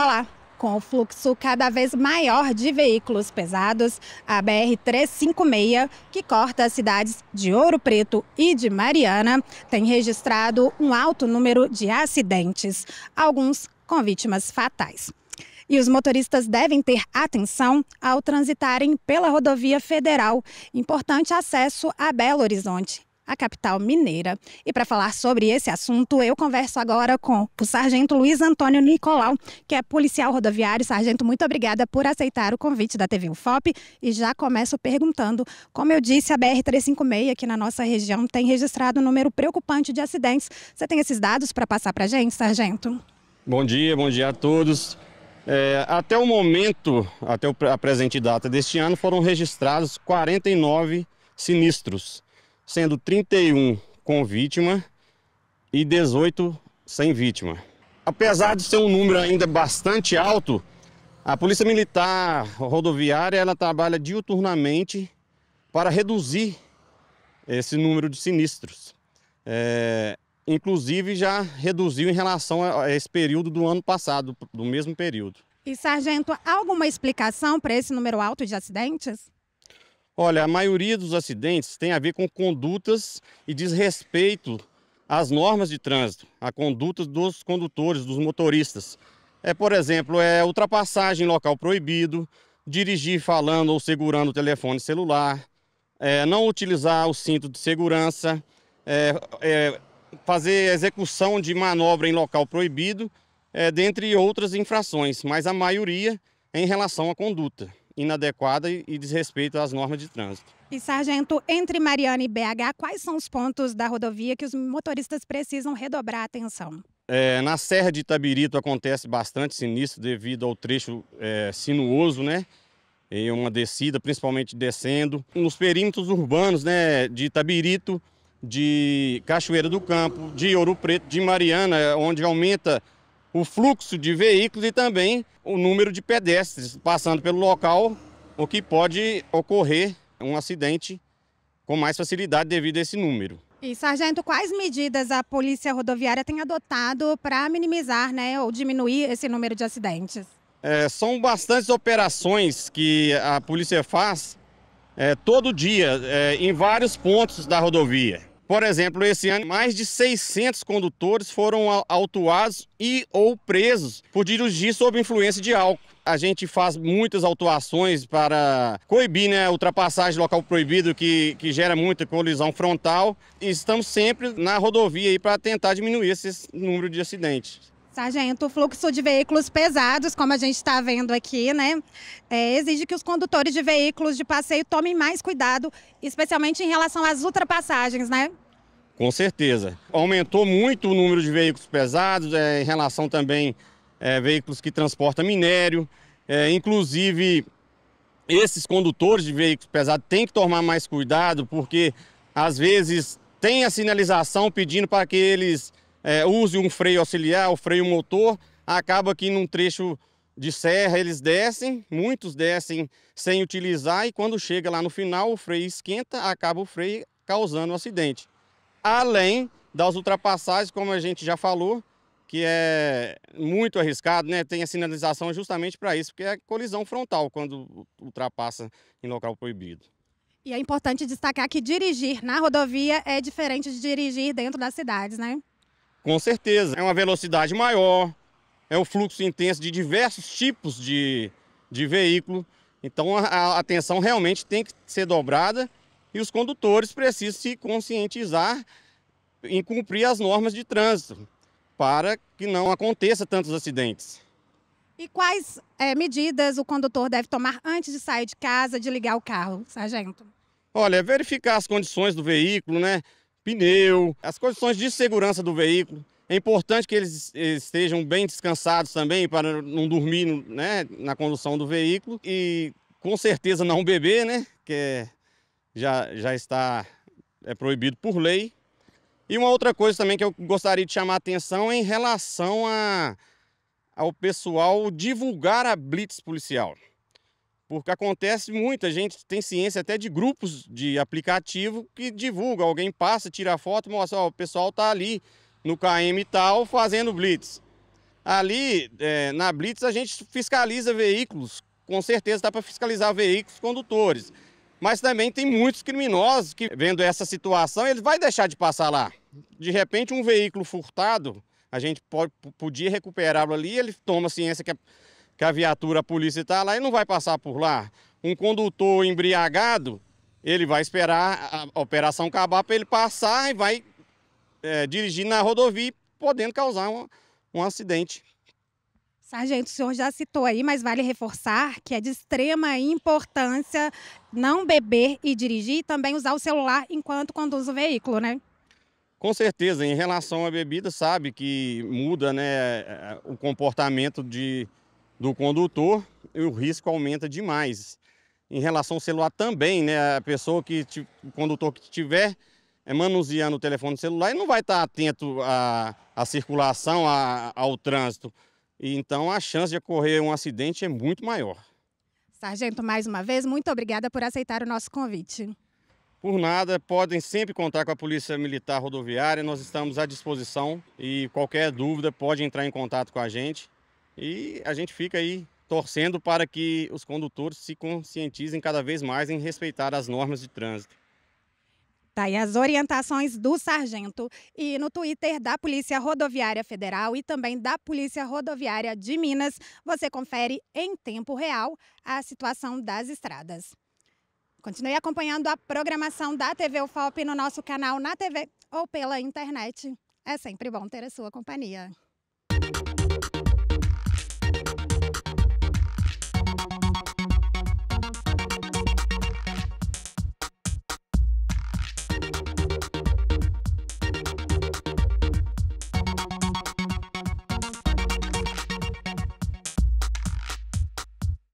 Olá, com o fluxo cada vez maior de veículos pesados, a BR-356, que corta as cidades de Ouro Preto e de Mariana, tem registrado um alto número de acidentes, alguns com vítimas fatais. E os motoristas devem ter atenção ao transitarem pela rodovia federal, importante acesso a Belo Horizonte a capital mineira. E para falar sobre esse assunto, eu converso agora com o sargento Luiz Antônio Nicolau, que é policial rodoviário. Sargento, muito obrigada por aceitar o convite da TV UFOP. E já começo perguntando: como eu disse, a BR-356 aqui na nossa região tem registrado um número preocupante de acidentes. Você tem esses dados para passar para a gente, sargento? Bom dia, bom dia a todos. É, até o momento, até a presente data deste ano, foram registrados 49 sinistros sendo 31 com vítima e 18 sem vítima. Apesar de ser um número ainda bastante alto, a Polícia Militar Rodoviária ela trabalha diuturnamente para reduzir esse número de sinistros. É, inclusive já reduziu em relação a esse período do ano passado, do mesmo período. E, sargento, alguma explicação para esse número alto de acidentes? Olha, a maioria dos acidentes tem a ver com condutas e desrespeito às normas de trânsito, a conduta dos condutores, dos motoristas. É, por exemplo, é ultrapassagem em local proibido, dirigir falando ou segurando o telefone celular, é, não utilizar o cinto de segurança, é, é, fazer execução de manobra em local proibido, é, dentre outras infrações, mas a maioria é em relação à conduta inadequada e, desrespeito às normas de trânsito. E, sargento, entre Mariana e BH, quais são os pontos da rodovia que os motoristas precisam redobrar a atenção? É, na Serra de Itabirito acontece bastante sinistro devido ao trecho é, sinuoso, né? Em uma descida, principalmente descendo. Nos perímetros urbanos, né? De Itabirito, de Cachoeira do Campo, de Ouro Preto, de Mariana, onde aumenta o fluxo de veículos e também o número de pedestres passando pelo local, o que pode ocorrer um acidente com mais facilidade devido a esse número. E, sargento, quais medidas a Polícia Rodoviária tem adotado para minimizar né, ou diminuir esse número de acidentes? É, são bastantes operações que a polícia faz é, todo dia é, em vários pontos da rodovia. Por exemplo, esse ano, mais de 600 condutores foram autuados e ou presos por dirigir sob influência de álcool. A gente faz muitas autuações para coibir né, ultrapassagem local proibido, que, que gera muita colisão frontal. E estamos sempre na rodovia para tentar diminuir esse número de acidentes. Sargento, tá, o fluxo de veículos pesados, como a gente está vendo aqui, né, é, exige que os condutores de veículos de passeio tomem mais cuidado, especialmente em relação às ultrapassagens, né? Com certeza. Aumentou muito o número de veículos pesados, é, em relação também é, veículos que transportam minério. É, inclusive, esses condutores de veículos pesados têm que tomar mais cuidado, porque às vezes tem a sinalização pedindo para que eles é, use um freio auxiliar, o freio motor, acaba que num trecho de serra eles descem, muitos descem sem utilizar e quando chega lá no final o freio esquenta, acaba o freio causando o um acidente. Além das ultrapassagens, como a gente já falou, que é muito arriscado, né? Tem a sinalização justamente para isso, porque é colisão frontal quando ultrapassa em local proibido. E é importante destacar que dirigir na rodovia é diferente de dirigir dentro das cidades, né? Com certeza, é uma velocidade maior, é um fluxo intenso de diversos tipos de, de veículo. Então a atenção realmente tem que ser dobrada e os condutores precisam se conscientizar em cumprir as normas de trânsito para que não aconteça tantos acidentes. E quais é, medidas o condutor deve tomar antes de sair de casa, de ligar o carro, sargento? Olha, é verificar as condições do veículo, né? pneu, as condições de segurança do veículo. É importante que eles estejam bem descansados também para não dormir né, na condução do veículo e com certeza não beber, né? Que é, já, já está é proibido por lei. E uma outra coisa também que eu gostaria de chamar a atenção é em relação a, ao pessoal divulgar a blitz policial. Porque acontece muita gente tem ciência até de grupos de aplicativo que divulga, alguém passa, tira a foto, mostra, ó, o pessoal tá ali no KM tal fazendo blitz. Ali é, na blitz a gente fiscaliza veículos, com certeza dá para fiscalizar veículos condutores. Mas também tem muitos criminosos que vendo essa situação ele vai deixar de passar lá. De repente um veículo furtado a gente pode, podia recuperá-lo ali, ele toma ciência que é que a viatura, a polícia está lá e não vai passar por lá. Um condutor embriagado, ele vai esperar a operação acabar para ele passar e vai é, dirigir na rodovia, podendo causar um, um acidente. Sargento, o senhor já citou aí, mas vale reforçar que é de extrema importância não beber e dirigir e também usar o celular enquanto conduz o veículo, né? Com certeza, em relação à bebida, sabe que muda né, é, o comportamento de, do condutor, e o risco aumenta demais. Em relação ao celular também, né? A pessoa que, o condutor que tiver é, manuseando o telefone celular, e não vai estar atento à, à circulação, à, ao trânsito. E, então a chance de ocorrer um acidente é muito maior. Sargento, mais uma vez, muito obrigada por aceitar o nosso convite. Por nada, podem sempre contar com a Polícia Militar Rodoviária, nós estamos à disposição e qualquer dúvida pode entrar em contato com a gente. E a gente fica aí torcendo para que os condutores se conscientizem cada vez mais em respeitar as normas de trânsito. Tá aí as orientações do sargento e no Twitter da Polícia Rodoviária Federal e também da Polícia Rodoviária de Minas, você confere em tempo real a situação das estradas. Continue acompanhando a programação da TV UFOP no nosso canal na TV ou pela internet. É sempre bom ter a sua companhia.